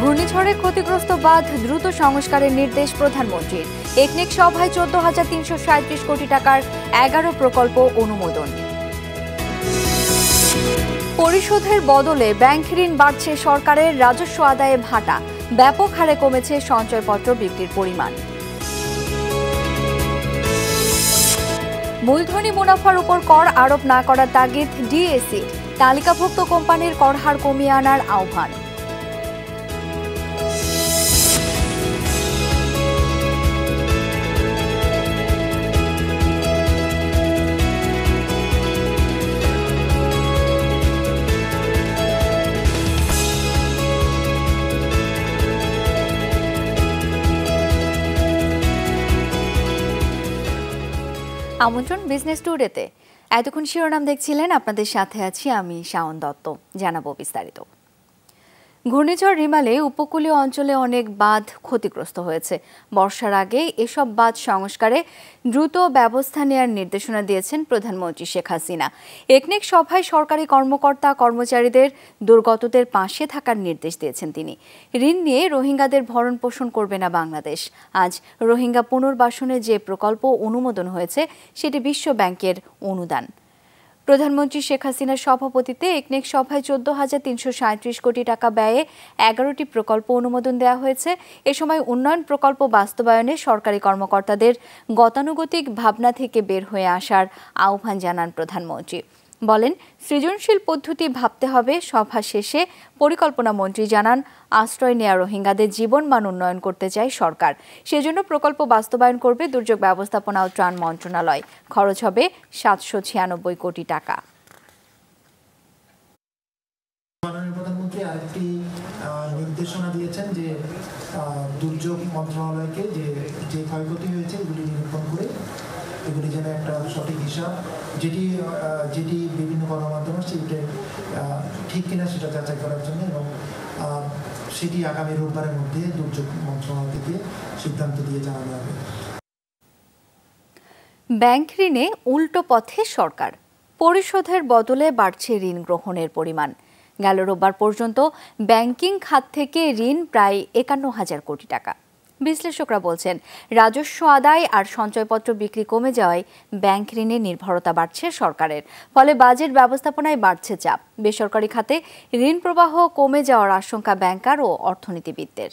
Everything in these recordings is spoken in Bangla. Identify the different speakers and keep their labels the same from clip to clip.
Speaker 1: ঘূর্ণিঝড়ে ক্ষতিগ্রস্ত বাঁধ দ্রুত সংস্কারের নির্দেশ প্রধানমন্ত্রীর একনেক সভায় চোদ্দ হাজার তিনশো সাঁত্রিশ কোটি টাকার এগারো প্রকল্প অনুমোদন পরিশোধের বদলে ব্যাংক ঋণ বাড়ছে সরকারের রাজস্ব আদায়ে ভাটা ব্যাপক হারে কমেছে সঞ্চয়পত্র বিক্রির পরিমাণ মূলধনী মুনাফার উপর কর আরোপ না করার তাগিদ ডিএসি তালিকাভুক্ত কোম্পানির কর হার কমিয়ে আনার আহ্বান আমন্ত্রণ বিজনেস টুডেতে এতক্ষণ শিরোনাম দেখছিলেন আপনাদের সাথে আছি আমি শাওন দত্ত জানাবো বিস্তারিত ঘূর্ণিঝড় রিমালে উপকূলীয় অঞ্চলে অনেক বাঁধ ক্ষতিগ্রস্ত হয়েছে বর্ষার আগে এসব বাঁধ সংস্কারে দ্রুত ব্যবস্থা নেয়ার নির্দেশনা দিয়েছেন প্রধানমন্ত্রী শেখ হাসিনা একনেক সভায় সরকারি কর্মকর্তা কর্মচারীদের দুর্গতদের পাশে থাকার নির্দেশ দিয়েছেন তিনি ঋণ নিয়ে রোহিঙ্গাদের ভরণ পোষণ করবে না বাংলাদেশ আজ রোহিঙ্গা পুনর্বাসনে যে প্রকল্প অনুমোদন হয়েছে সেটি বিশ্ব ব্যাংকের অনুদান প্রধানমন্ত্রী শেখ হাসিনার সভাপতিত্বে একনেক সভায় চোদ্দ হাজার তিনশো সাঁত্রিশ কোটি টাকা ব্যয়ে এগারোটি প্রকল্প অনুমোদন দেওয়া হয়েছে এ সময় উন্নয়ন প্রকল্প বাস্তবায়নে সরকারি কর্মকর্তাদের গতানুগতিক ভাবনা থেকে বের হয়ে আসার আহ্বান জানান প্রধানমন্ত্রী বলেন সৃজনশীল পদ্ধতি ভাবতে হবে সভা শেষে পরিকল্পনা মন্ত্রী জানান আশ্রয় নেয়া রোহিঙ্গাদের জীবন মান উন্নয়ন করতে চায় সরকার সেজন্য প্রকল্প বাস্তবায়ন করবে দুর্যোগ ব্যবস্থাপনা ও ত্রাণ মন্ত্রণালয় খরচ হবে সাতশো ছিয়ানব্বই কোটি টাকা
Speaker 2: নির্দেশনা দিয়েছেন যে দুর্যোগ
Speaker 3: মন্ত্রণালয়কে যে যে ক্ষয়ক্ষতি হয়েছে এগুলি নিরূপণ করে এগুলি যেন একটা সঠিক হিসাব যেটি যেটি বিভিন্ন গণমাধ্যম আসছে এটা ঠিক কিনা সেটা যাচাই করার জন্য এবং সেটি আগামী রোববারের মধ্যে দুর্যোগ মন্ত্রণালয় থেকে সিদ্ধান্ত দিয়ে জানানো হবে
Speaker 1: ব্যাংক ঋণে উল্টো পথে সরকার পরিশোধের বদলে বাড়ছে ঋণ গ্রহণের পরিমাণ গেল রোববার পর্যন্ত ব্যাংকিং খাত থেকে ঋণ প্রায় একান্ন হাজার কোটি টাকা বিশ্লেষকরা বলছেন রাজস্ব আদায় আর সঞ্চয়পত্র বিক্রি কমে যাওয়ায় ব্যাংক ঋণের নির্ভরতা বাড়ছে সরকারের ফলে বাজেট ব্যবস্থাপনায় বাড়ছে চাপ বেসরকারি খাতে ঋণ প্রবাহ কমে যাওয়ার আশঙ্কা ব্যাংকার ও অর্থনীতিবিদদের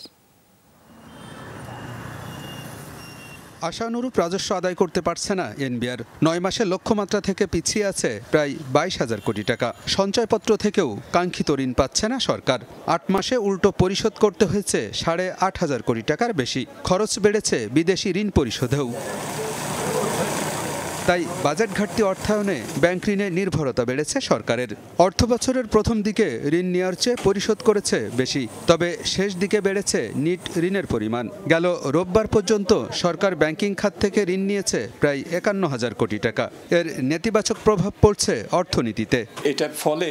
Speaker 3: আশানুরূপ রাজস্ব আদায় করতে পারছে না এনবিআর নয় মাসের লক্ষ্যমাত্রা থেকে পিছিয়ে আছে প্রায় বাইশ হাজার কোটি টাকা সঞ্চয়পত্র থেকেও কাঙ্ক্ষিত ঋণ পাচ্ছে না সরকার আট মাসে উল্টো পরিশোধ করতে হয়েছে সাড়ে আট হাজার কোটি টাকার বেশি খরচ বেড়েছে বিদেশি ঋণ পরিশোধেও তাই বাজেট ঘাটতি অর্থায়নে ব্যাংক ঋণে নির্ভরতা বেড়েছে সরকারের অর্থ বছরের প্রথম দিকে ঋণ নেওয়ার চেয়ে পরিশোধ করেছে বেশি তবে শেষ দিকে বেড়েছে নিট ঋণের পরিমাণ গেল রোববার পর্যন্ত সরকার ব্যাংকিং খাত থেকে ঋণ নিয়েছে প্রায় একান্ন হাজার কোটি টাকা এর নেতিবাচক প্রভাব পড়ছে অর্থনীতিতে এটার
Speaker 2: ফলে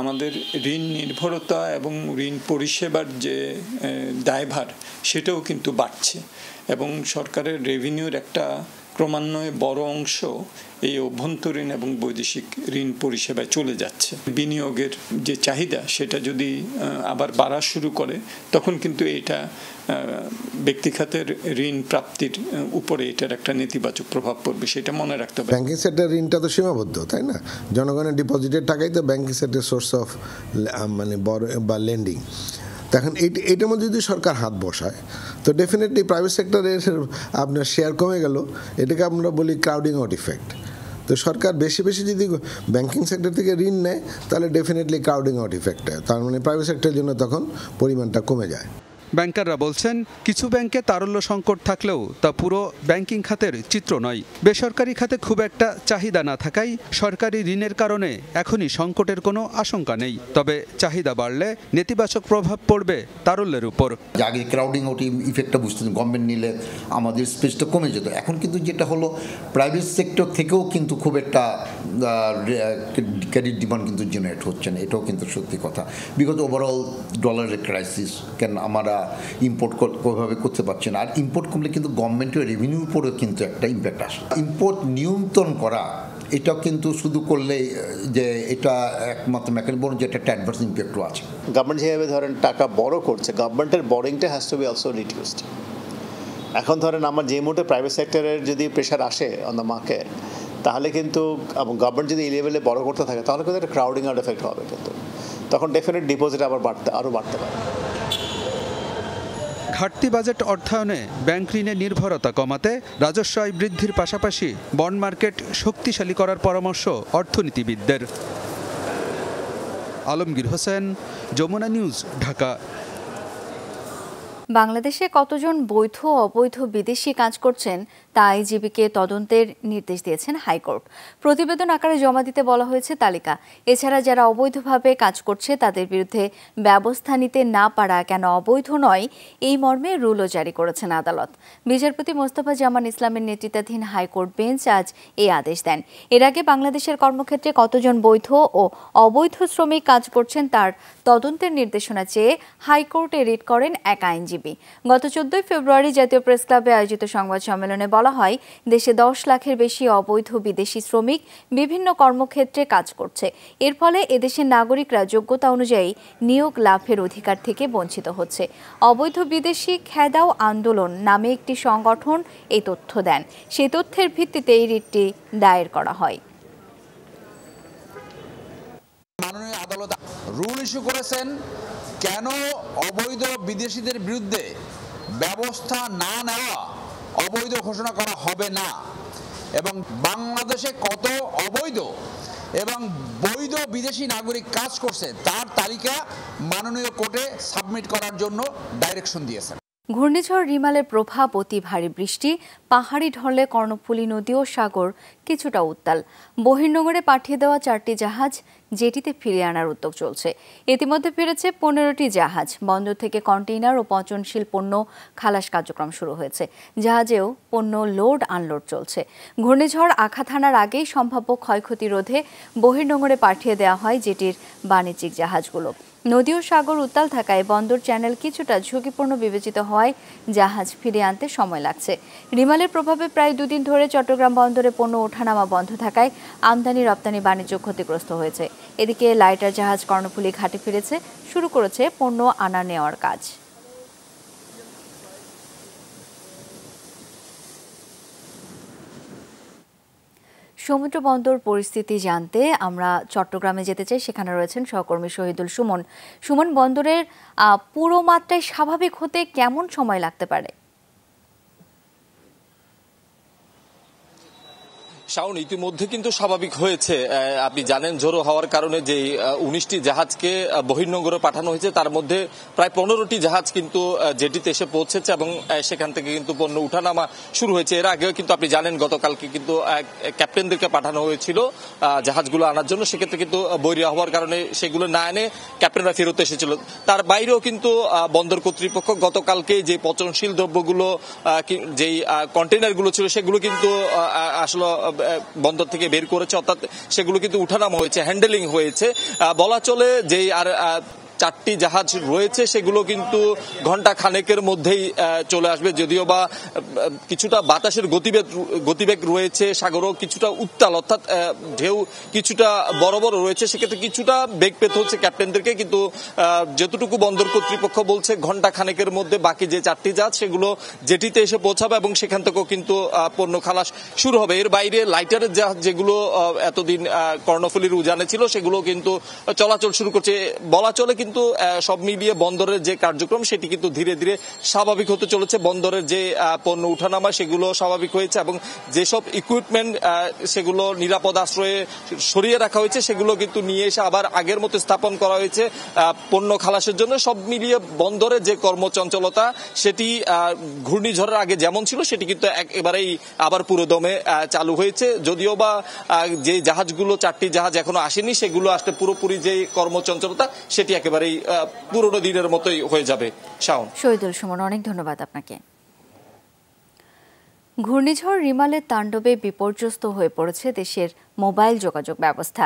Speaker 2: আমাদের ঋণ নির্ভরতা এবং ঋণ পরিষেবার যে দায়ভার সেটাও কিন্তু বাড়ছে এবং সরকারের রেভিনিউর একটা ক্রমান্বয়ে বড় অংশ এই অভ্যন্তরীণ এবং বৈদেশিক ঋণ পরিষেবায় চলে যাচ্ছে বিনিয়োগের যে চাহিদা সেটা যদি আবার বাড়া শুরু করে তখন কিন্তু এটা ব্যক্তিখাতের ঋণ প্রাপ্তির উপরে এটার একটা নেতিবাচক প্রভাব পড়বে সেটা মনে রাখতে হবে ব্যাংকিং
Speaker 3: সেক্টর ঋণটা তো সীমাবদ্ধ তাই না জনগণের ডিপোজিটের টাকাই তো ব্যাংকিং সেক্টর সোর্স অফ মানে বড় বা লেন্ডিং তখন এটার মধ্যে যদি সরকার হাত বসায় তো ডেফিনেটলি প্রাইভেট সেক্টরের আপনার শেয়ার কমে গেল এটাকে আমরা বলি ক্রাউডিং আউট ইফেক্ট তো সরকার বেশি বেশি যদি ব্যাংকিং সেক্টর থেকে ঋণ নেয় তাহলে ডেফিনেটলি ক্রাউডিং আউট ইফেক্ট হয় তার মানে প্রাইভেট সেক্টরের জন্য তখন পরিমাণটা কমে যায় ব্যাংকাররা বলছেন কিছু ব্যাংকে তারল্য সংকট থাকলেও তা পুরো ব্যাংকিং খাতের চিত্র নয় বেসরকারি খাতে খুব একটা চাহিদা না থাকায় সরকারি ঋণের কারণে এখনই সংকটের কোনো আশঙ্কা নেই তবে চাহিদা বাড়লে নেতিবাচক প্রভাব পড়বে তারল্যের উপর আগে ক্রাউডিং ওটি ইফেক্টটা বুঝতে গভর্নমেন্ট নিলে আমাদের স্পেসটা কমে যেত এখন কিন্তু যেটা হলো প্রাইভেট সেক্টর থেকেও কিন্তু খুব একটা ক্রেডিট ডিমান্ড কিন্তু জেনারেট হচ্ছে না এটাও কিন্তু সত্যি কথা বিগত ওভারঅল ডলারের ক্রাইসিস কেন আমরা ইম্পোর্ট কোভাবে করতে পারছে না আর ইম্পোর্ট কমলে কিন্তু গভর্নমেন্টের রেভিনিউর উপরেও কিন্তু একটা ইম্প্যাক্ট আসে ইম্পোর্ট নিয়ন্ত্রণ করা এটা কিন্তু শুধু করলে যে এটা একমাত্র মেকানিক বলুন যে একটা অ্যাডভার্স ইম্প্যাক্টও আছে
Speaker 2: গভর্নমেন্ট যেভাবে ধরেন টাকা বড় করছে গভর্নমেন্টের বোরিংটা has to be also reduced এখন ধরেন আমার যে মুহূর্তে প্রাইভেট সেক্টরের যদি প্রেশার আসে অন দ্য মার্কেট তাহলে কিন্তু গভর্নমেন্ট যদি এই লেভেলে বড় করতে থাকে তাহলে কিন্তু একটা ক্রাউডিং আউট এফেক্ট হবে কিন্তু তখন ডেফিনেট ডিপোজিট আবার বাড়তে আরও বাড়তে পারে
Speaker 3: ঘাটতি বাজেট অর্থায়নে ব্যাংক ঋণে নির্ভরতা কমাতে রাজস্ব আয় বৃদ্ধির পাশাপাশি বন্ড মার্কেট শক্তিশালী করার পরামর্শ অর্থনীতিবিদদের আলমগীর হোসেন যমুনা নিউজ ঢাকা
Speaker 1: বাংলাদেশে কতজন বৈধ অবৈধ বিদেশি কাজ করছেন তা আইজিবিকে তদন্তের নির্দেশ দিয়েছেন হাইকোর্ট প্রতিবেদন আকারে জমা দিতে বলা হয়েছে তালিকা এছাড়া যারা অবৈধভাবে কাজ করছে তাদের বিরুদ্ধে ব্যবস্থা নিতে না পারা কেন অবৈধ নয় এই মর্মে রুলও জারি করেছেন আদালত বিচারপতি মোস্তফা জামান ইসলামের নেতৃত্বাধীন হাইকোর্ট বেঞ্চ আজ এই আদেশ দেন এর আগে বাংলাদেশের কর্মক্ষেত্রে কতজন বৈধ ও অবৈধ শ্রমিক কাজ করছেন তার তদন্তের নির্দেশনা চেয়ে হাইকোর্টে রিট করেন এক আইনজীবী বিজেপি গত চোদ্দই ফেব্রুয়ারি জাতীয় প্রেস ক্লাবে আয়োজিত সংবাদ সম্মেলনে বলা হয় দেশে দশ লাখের বেশি অবৈধ বিদেশি শ্রমিক বিভিন্ন কর্মক্ষেত্রে কাজ করছে এর ফলে এদেশের নাগরিকরা যোগ্যতা অনুযায়ী নিয়োগ লাভের অধিকার থেকে বঞ্চিত হচ্ছে অবৈধ বিদেশি খেদাও আন্দোলন নামে একটি সংগঠন এই তথ্য দেন সেই তথ্যের ভিত্তিতে এই রিটটি দায়ের করা হয়
Speaker 3: মাননীয় আদালত রুল ইস্যু করেছেন কেন অবৈধ বিদেশিদের বিরুদ্ধে ব্যবস্থা না নেওয়া অবৈধ ঘোষণা করা হবে না এবং বাংলাদেশে কত অবৈধ এবং বৈধ বিদেশি নাগরিক কাজ করছে তার তালিকা মাননীয় কোর্টে সাবমিট করার জন্য ডাইরেকশন দিয়েছেন
Speaker 1: ঘূর্ণিঝড় রিমালের প্রভাব অতি ভারী বৃষ্টি পাহাড়ি ঢলে কর্ণফুলী নদী ও সাগর কিছুটা উত্তাল বহির্নগরে পাঠিয়ে দেওয়া চারটি জাহাজ জেটিতে ফিরিয়ে আনার উদ্যোগ চলছে ইতিমধ্যে ফিরেছে পনেরোটি জাহাজ বন্দর থেকে কন্টেইনার ও পচনশীল পণ্য খালাস কার্যক্রম শুরু হয়েছে জাহাজেও পণ্য লোড আনলোড চলছে ঘূর্ণিঝড় আখা হানার আগেই সম্ভাব্য ক্ষয়ক্ষতি রোধে বহির্নোঙরে পাঠিয়ে দেওয়া হয় জেটির বাণিজ্যিক জাহাজগুলো নদী ও সাগর উত্তাল থাকায় বন্দর চ্যানেল কিছুটা ঝুঁকিপূর্ণ বিবেচিত হওয়ায় জাহাজ ফিরে আনতে সময় লাগছে রিমালের প্রভাবে প্রায় দুদিন ধরে চট্টগ্রাম বন্দরে পণ্য ওঠানামা বন্ধ থাকায় আমদানি রপ্তানি বাণিজ্য ক্ষতিগ্রস্ত হয়েছে এদিকে লাইটার জাহাজ কর্ণফুলি ঘাটে ফিরেছে শুরু করেছে পণ্য আনা নেওয়ার কাজ সমুদ্র বন্দর পরিস্থিতি জানতে আমরা চট্টগ্রামে যেতে চাই সেখানে রয়েছেন সহকর্মী শহীদুল সুমন সুমন বন্দরের পুরো মাত্রায় স্বাভাবিক হতে কেমন সময় লাগতে পারে
Speaker 2: শাওন ইতিমধ্যে কিন্তু স্বাভাবিক হয়েছে আপনি জানেন ঝোড়ো হওয়ার কারণে যে উনিশটি জাহাজকে বহির্নগরে পাঠানো হয়েছে তার মধ্যে প্রায় পনেরোটি জাহাজ কিন্তু জেটিতে এসে পৌঁছেছে এবং সেখান থেকে কিন্তু পণ্য উঠানামা শুরু হয়েছে এর আগেও কিন্তু আপনি জানেন গতকালকে কিন্তু ক্যাপ্টেনদেরকে পাঠানো হয়েছিল জাহাজগুলো আনার জন্য সেক্ষেত্রে কিন্তু বৈরী হওয়ার কারণে সেগুলো না এনে ক্যাপ্টেনরা ফেরত এসেছিল তার বাইরেও কিন্তু বন্দর কর্তৃপক্ষ গতকালকে যে পচনশীল দ্রব্যগুলো যেই কন্টেনারগুলো ছিল সেগুলো কিন্তু আসলে বন্দর থেকে বের করেছে অর্থাৎ সেগুলো কিন্তু উঠানামা হয়েছে হ্যান্ডেলিং হয়েছে বলা চলে যে আর চারটি জাহাজ রয়েছে সেগুলো কিন্তু ঘন্টা খানেকের মধ্যেই চলে আসবে যদিও বা কিছুটা বাতাসের গতিবেগ গতিবেগ রয়েছে সাগরও কিছুটা উত্তাল অর্থাৎ ঢেউ কিছুটা বড় বড় রয়েছে সেক্ষেত্রে কিছুটা বেগ পেতে হচ্ছে ক্যাপ্টেনদেরকে কিন্তু যতটুকু বন্দর কর্তৃপক্ষ বলছে ঘন্টা খানেকের মধ্যে বাকি যে চারটি জাহাজ সেগুলো জেটিতে এসে পৌঁছাবে এবং সেখান থেকেও কিন্তু পণ্য খালাস শুরু হবে এর বাইরে লাইটারের জাহাজ যেগুলো এতদিন কর্ণফুলির উজানে ছিল সেগুলো কিন্তু চলাচল শুরু করছে বলা চলে কিন্তু কিন্তু সব মিলিয়ে বন্দরের যে কার্যক্রম সেটি কিন্তু ধীরে ধীরে স্বাভাবিক হতে চলেছে বন্দরের যে পণ্য উঠানামা সেগুলো স্বাভাবিক হয়েছে এবং যেসব ইকুইপমেন্ট সেগুলো নিরাপদ আশ্রয়ে সরিয়ে রাখা হয়েছে সেগুলো কিন্তু নিয়ে এসে আবার আগের মতো স্থাপন করা হয়েছে পণ্য খালাসের জন্য সব মিলিয়ে বন্দরে যে কর্মচঞ্চলতা সেটি ঘূর্ণিঝড়ের আগে যেমন ছিল সেটি কিন্তু একেবারেই আবার পুরোদমে চালু হয়েছে যদিও বা যে জাহাজগুলো চারটি জাহাজ এখনো আসেনি সেগুলো আসতে পুরোপুরি যে কর্মচঞ্চলতা সেটি একেবারে একেবারেই পুরনো দিনের মতোই হয়ে যাবে শাওন
Speaker 1: শহীদুল সুমন অনেক ধন্যবাদ আপনাকে ঘূর্ণিঝড় রিমালের তাণ্ডবে বিপর্যস্ত হয়ে পড়েছে দেশের মোবাইল যোগাযোগ ব্যবস্থা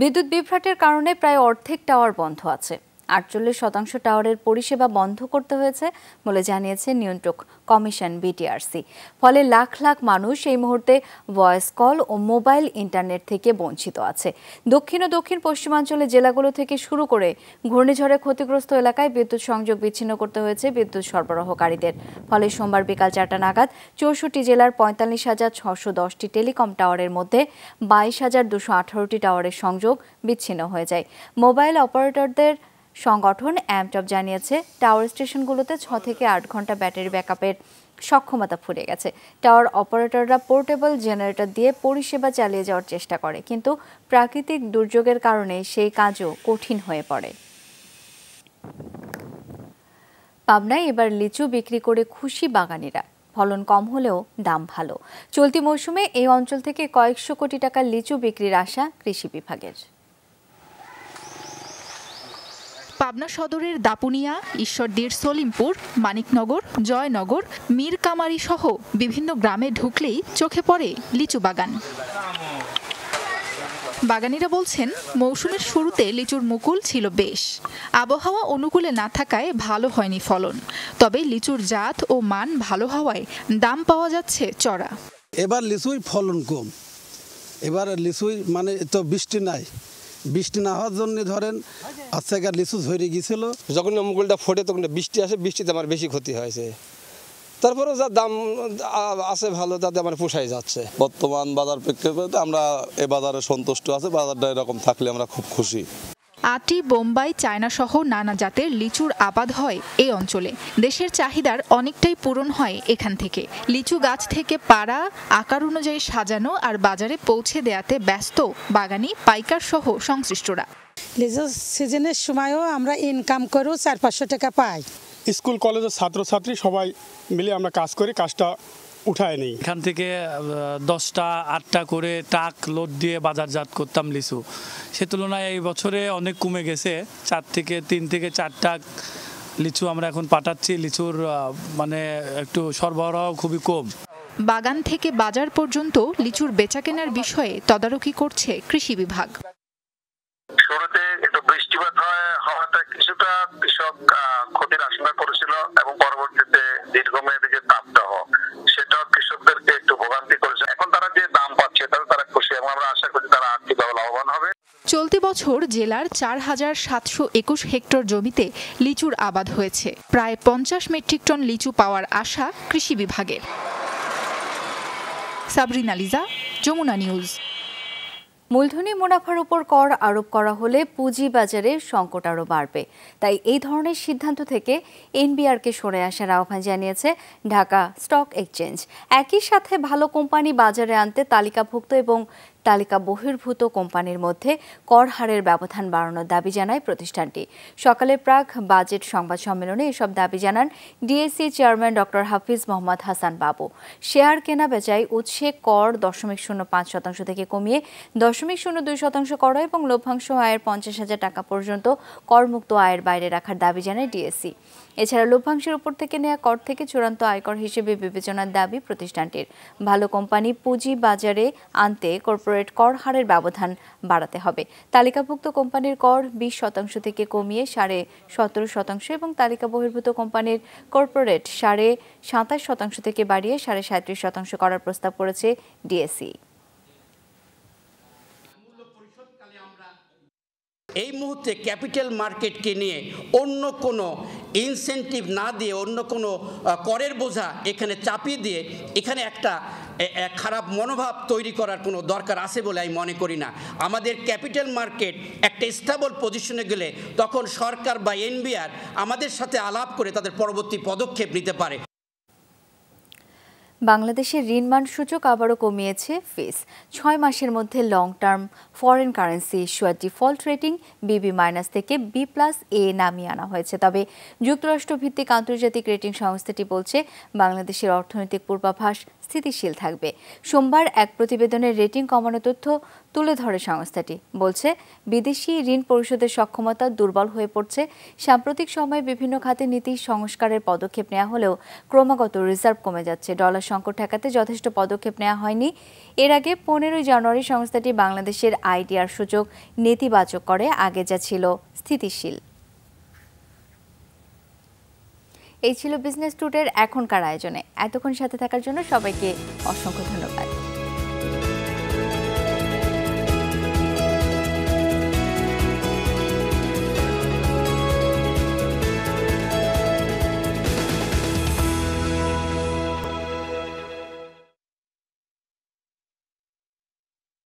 Speaker 1: বিদ্যুৎ বিভ্রাটের কারণে প্রায় অর্ধেক টাওয়ার বন্ধ আছে আটচল্লিশ শতাংশ টাওয়ারের পরিষেবা বন্ধ করতে হয়েছে বলে জানিয়েছে নিয়ন্ত্রক কমিশন বিটিআরসি ফলে লাখ লাখ মানুষ এই মুহূর্তে ভয়েস কল ও মোবাইল ইন্টারনেট থেকে বঞ্চিত আছে দক্ষিণ ও দক্ষিণ পশ্চিমাঞ্চলের জেলাগুলো থেকে শুরু করে ঘূর্ণিঝড়ে ক্ষতিগ্রস্ত এলাকায় বিদ্যুৎ সংযোগ বিচ্ছিন্ন করতে হয়েছে বিদ্যুৎ সরবরাহকারীদের ফলে সোমবার বিকাল চারটা নাগাদ চৌষট্টি জেলার পঁয়তাল্লিশ হাজার ছশো দশটি টেলিকম টাওয়ারের মধ্যে বাইশ হাজার দুশো আঠারোটি টাওয়ারের সংযোগ বিচ্ছিন্ন হয়ে যায় মোবাইল অপারেটরদের সংগঠন অ্যামটপ জানিয়েছে টাওয়ার স্টেশনগুলোতে ছ থেকে আট ঘন্টা ব্যাটারি ব্যাকআপের সক্ষমতা ফুরে গেছে টাওয়ার অপারেটররা পোর্টেবল জেনারেটর দিয়ে পরিষেবা চালিয়ে যাওয়ার চেষ্টা করে কিন্তু প্রাকৃতিক দুর্যোগের কারণে সেই কাজও কঠিন হয়ে পড়ে পাবনায় এবার লিচু বিক্রি করে খুশি বাগানিরা ফলন কম হলেও দাম ভালো চলতি মৌসুমে এই অঞ্চল থেকে কয়েকশো কোটি টাকা লিচু বিক্রির আশা কৃষি বিভাগের
Speaker 4: পাবনা সদরের দাপুনিয়া ঈশ্বরদীর সলিমপুর মানিকনগর জয়নগর মীর সহ বিভিন্ন গ্রামে ঢুকলেই চোখে পড়ে লিচু বাগান বাগানিরা বলছেন মৌসুমের শুরুতে লিচুর মুকুল ছিল বেশ আবহাওয়া অনুকূলে না থাকায় ভালো হয়নি ফলন তবে লিচুর জাত ও মান ভালো হওয়ায় দাম পাওয়া যাচ্ছে চড়া
Speaker 3: এবার লিচুই ফলন কম এবার লিচুই মানে তো বৃষ্টি নাই বৃষ্টি না হওয়ার জন্য ধরেন আচ্ছা একটা লিচু ঝরে গিয়েছিল
Speaker 2: যখন মুগুলটা ফোটে তখন বৃষ্টি আসে বৃষ্টিতে আমার বেশি ক্ষতি হয়েছে
Speaker 4: তারপরেও যা দাম
Speaker 2: আছে ভালো তাতে আমার পোষাই যাচ্ছে
Speaker 3: বর্তমান বাজার প্রেক্ষাপটে আমরা এ বাজারে সন্তুষ্ট আছে বাজারটা এরকম থাকলে আমরা খুব খুশি
Speaker 4: আটি বোম্বাই চায়নাসহ নানা জাতের লিচুর আবাদ হয় এই অঞ্চলে দেশের চাহিদার অনেকটাই পূরণ হয় এখান থেকে লিচু গাছ থেকে পাড়া আকার অনুযায়ী সাজানো আর বাজারে পৌঁছে দেয়াতে ব্যস্ত বাগানি পাইকার সহ সংশ্লিষ্টরা লিচু সিজনের সময়ও আমরা ইনকাম করেও চার পাঁচশো টাকা পাই
Speaker 3: স্কুল কলেজের ছাত্রছাত্রী সবাই মিলে আমরা কাজ করি কাজটা
Speaker 2: উঠায় নেই এখান থেকে দশটা আটটা করে টাক লোড দিয়ে বাজারজাত করতাম লিচু সে তুলনায় এই বছরে অনেক কমে গেছে চার থেকে তিন থেকে চার টাক লিচু আমরা এখন পাঠাচ্ছি লিচুর মানে একটু সরবরাহ খুবই কম
Speaker 4: বাগান থেকে বাজার পর্যন্ত লিচুর বেচা কেনার বিষয়ে তদারকি করছে কৃষি বিভাগ শুরুতে একটু বৃষ্টিপাত হওয়াটা কিছুটা কৃষক ক্ষতির আশঙ্কা করেছিল এবং
Speaker 3: পরবর্তীতে দীর্ঘমেয়াদী
Speaker 4: বছর জেলার চার হাজার সাতশো একুশ হেক্টর জমিতে লিচুর আবাদ হয়েছে প্রায় পঞ্চাশ মেট্রিক টন লিচু পাওয়ার আশা কৃষি বিভাগের সাবরিনা লিজা যমুনা নিউজ
Speaker 1: মূলধনি মুনাফার উপর কর আরোপ করা হলে পুঁজি বাজারে সংকট আরও বাড়বে তাই এই ধরনের সিদ্ধান্ত থেকে এনবিআরকে সরে আসার আহ্বান জানিয়েছে ঢাকা স্টক এক্সচেঞ্জ একই সাথে ভালো কোম্পানি বাজারে আনতে তালিকাভুক্ত এবং তালিকা বহির্ভূত কোম্পানির মধ্যে কর হারের ব্যবধান বাড়ানোর দাবি জানায় প্রতিষ্ঠানটি সকালে প্রাক বাজেট সংবাদ সম্মেলনে এসব দাবি জানান DSC chairman doctor Hafiz Mohammad Hasan Babu share কেনা বেচাই উৎসে কর দশমিক শূন্য পাঁচ শতাংশ থেকে কমিয়ে দশমিক শূন্য দুই শতাংশ করা এবং লভ্যাংশ আয়ের পঞ্চাশ হাজার টাকা পর্যন্ত করমুক্ত আয়ের বাইরে রাখার দাবি জানায় ডিএসসি এছাড়া লভ্যাংশের উপর থেকে নেওয়া কর থেকে চূড়ান্ত আয়কর হিসেবে বিবেচনার দাবি প্রতিষ্ঠানটির ভালো কোম্পানি পুঁজি বাজারে আনতে কর্পোরেট কর্পোরেট কর হারের ব্যবধান বাড়াতে হবে তালিকাভুক্ত কোম্পানির কর বিশ শতাংশ থেকে কমিয়ে সাড়ে সতেরো শতাংশ এবং তালিকা বহির্ভূত কোম্পানির কর্পোরেট সাড়ে সাতাশ শতাংশ থেকে বাড়িয়ে সাড়ে সাঁত্রিশ শতাংশ করার প্রস্তাব করেছে ডিএসি
Speaker 3: এই মুহূর্তে ক্যাপিটাল মার্কেটকে নিয়ে অন্য কোনো ইনসেন্টিভ না দিয়ে অন্য কোনো করের বোঝা এখানে চাপিয়ে দিয়ে এখানে একটা খারাপ মনোভাব তৈরি করার কোনো দরকার আছে বলে আমি মনে করি না আমাদের ক্যাপিটাল মার্কেট একটা স্টেবল পজিশনে গেলে তখন সরকার বা এনবিআর আমাদের সাথে আলাপ করে তাদের পরবর্তী পদক্ষেপ নিতে পারে
Speaker 1: বাংলাদেশের ঋণমান সূচক আবারও কমিয়েছে ফিস ছয় মাসের মধ্যে long term foreign currency issuer default rating BB minus থেকে বি প্লাস এ নামিয়ে আনা হয়েছে তবে যুক্তরাষ্ট্র ভিত্তিক আন্তর্জাতিক রেটিং সংস্থাটি বলছে বাংলাদেশের অর্থনৈতিক পূর্বাভাস স্থিতিশীল থাকবে সোমবার এক প্রতিবেদনের রেটিং কমানো তথ্য তুলে ধরে সংস্থাটি বলছে বিদেশি ঋণ পরিশোধের সক্ষমতা দুর্বল হয়ে পড়ছে সাম্প্রতিক সময়ে বিভিন্ন খাতে নীতি সংস্কারের পদক্ষেপ নেওয়া হলেও ক্রমাগত রিজার্ভ কমে যাচ্ছে ডলার সংকট ঠেকাতে যথেষ্ট পদক্ষেপ নেওয়া হয়নি এর আগে পনেরোই জানুয়ারি সংস্থাটি বাংলাদেশের আইডিআর সূচক নেতিবাচক করে আগে যা ছিল স্থিতিশীল এই ছিল বিজনেস টুটের এখনকার আয়োজনে এতক্ষণ সাথে থাকার জন্য সবাইকে অসংখ্য ধন্যবাদ